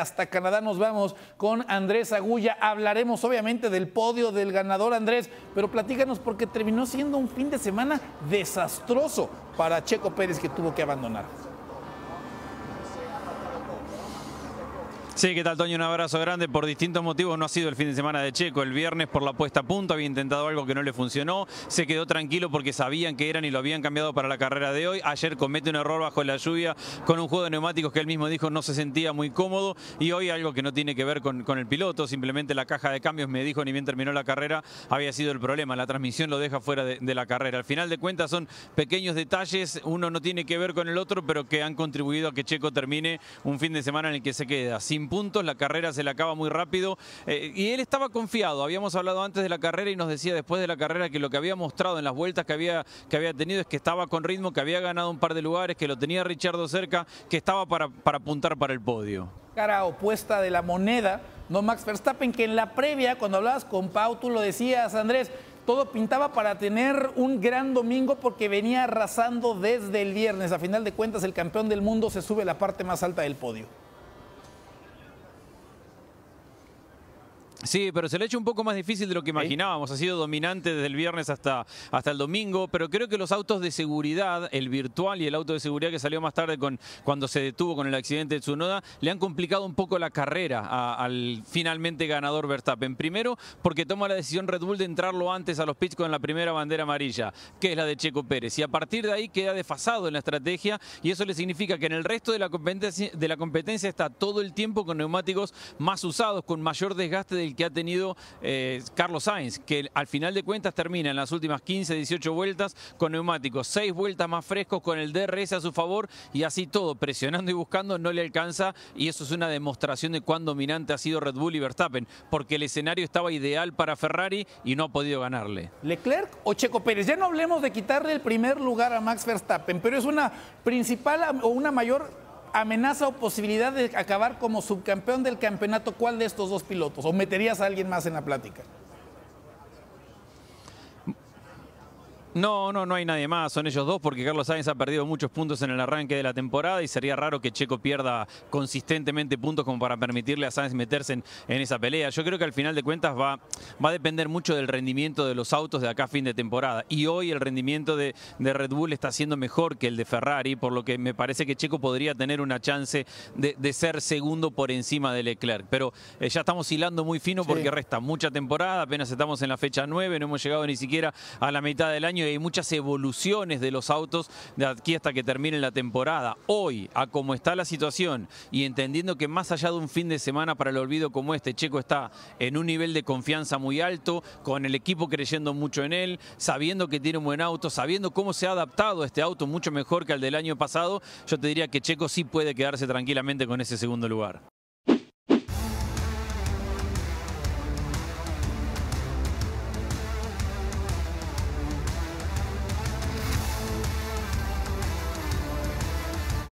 hasta Canadá nos vamos con Andrés Agulla. Hablaremos obviamente del podio del ganador Andrés, pero platícanos porque terminó siendo un fin de semana desastroso para Checo Pérez que tuvo que abandonar. Sí, ¿qué tal, Toño? Un abrazo grande. Por distintos motivos no ha sido el fin de semana de Checo. El viernes por la puesta a punto había intentado algo que no le funcionó. Se quedó tranquilo porque sabían que eran y lo habían cambiado para la carrera de hoy. Ayer comete un error bajo la lluvia con un juego de neumáticos que él mismo dijo no se sentía muy cómodo. Y hoy algo que no tiene que ver con, el piloto, simplemente la caja de cambios me dijo ni bien terminó la carrera había sido el problema. La transmisión lo deja fuera de la carrera. Al final de cuentas son pequeños detalles, uno no tiene que ver con el otro, pero que han contribuido a que Checo termine un fin de semana en el que se queda sin puntos, la carrera se le acaba muy rápido eh, y él estaba confiado, habíamos hablado antes de la carrera y nos decía después de la carrera que lo que había mostrado en las vueltas que había, que había tenido es que estaba con ritmo, que había ganado un par de lugares, que lo tenía Richardo cerca, que estaba para, para apuntar para el podio. Cara opuesta de la moneda, no Max Verstappen, que en la previa, cuando hablabas con Pau, tú lo decías, Andrés, todo pintaba para tener un gran domingo porque venía arrasando desde el viernes. A final de cuentas, el campeón del mundo se sube a la parte más alta del podio. Sí, pero se le ha hecho un poco más difícil de lo que imaginábamos. Ha sido dominante desde el viernes hasta, hasta el domingo, pero creo que los autos de seguridad, el virtual y el auto de seguridad que salió más tarde con, cuando se detuvo con el accidente de Tsunoda, le han complicado un poco la carrera al finalmente ganador Verstappen. Primero, porque toma la decisión Red Bull de entrarlo antes a los pits con la primera bandera amarilla, que es la de Checo Pérez. Y a partir de ahí queda desfasado en la estrategia y eso le significa que en el resto de la competencia, de la competencia está todo el tiempo con neumáticos más usados, con mayor desgaste del que ha tenido eh, Carlos Sainz, que al final de cuentas termina en las últimas 15, 18 vueltas con neumáticos, Seis vueltas más frescos con el DRS a su favor y así todo, presionando y buscando, no le alcanza y eso es una demostración de cuán dominante ha sido Red Bull y Verstappen, porque el escenario estaba ideal para Ferrari y no ha podido ganarle. Leclerc o Checo Pérez, ya no hablemos de quitarle el primer lugar a Max Verstappen, pero es una principal o una mayor amenaza o posibilidad de acabar como subcampeón del campeonato, ¿cuál de estos dos pilotos? ¿O meterías a alguien más en la plática? No, no, no hay nadie más, son ellos dos porque Carlos Sainz ha perdido muchos puntos en el arranque de la temporada y sería raro que Checo pierda consistentemente puntos como para permitirle a Sainz meterse en, esa pelea. Yo creo que al final de cuentas va, va a depender mucho del rendimiento de los autos de acá a fin de temporada y hoy el rendimiento de, Red Bull está siendo mejor que el de Ferrari, por lo que me parece que Checo podría tener una chance de, ser segundo por encima de Leclerc, pero eh, ya estamos hilando muy fino porque resta mucha temporada, apenas estamos en la fecha 9, no hemos llegado ni siquiera a la mitad del año hay muchas evoluciones de los autos de aquí hasta que termine la temporada. Hoy, a cómo está la situación y entendiendo que más allá de un fin de semana para el olvido como este, Checo está en un nivel de confianza muy alto, con el equipo creyendo mucho en él, sabiendo que tiene un buen auto, sabiendo cómo se ha adaptado a este auto mucho mejor que al del año pasado, yo te diría que Checo sí puede quedarse tranquilamente con ese segundo lugar.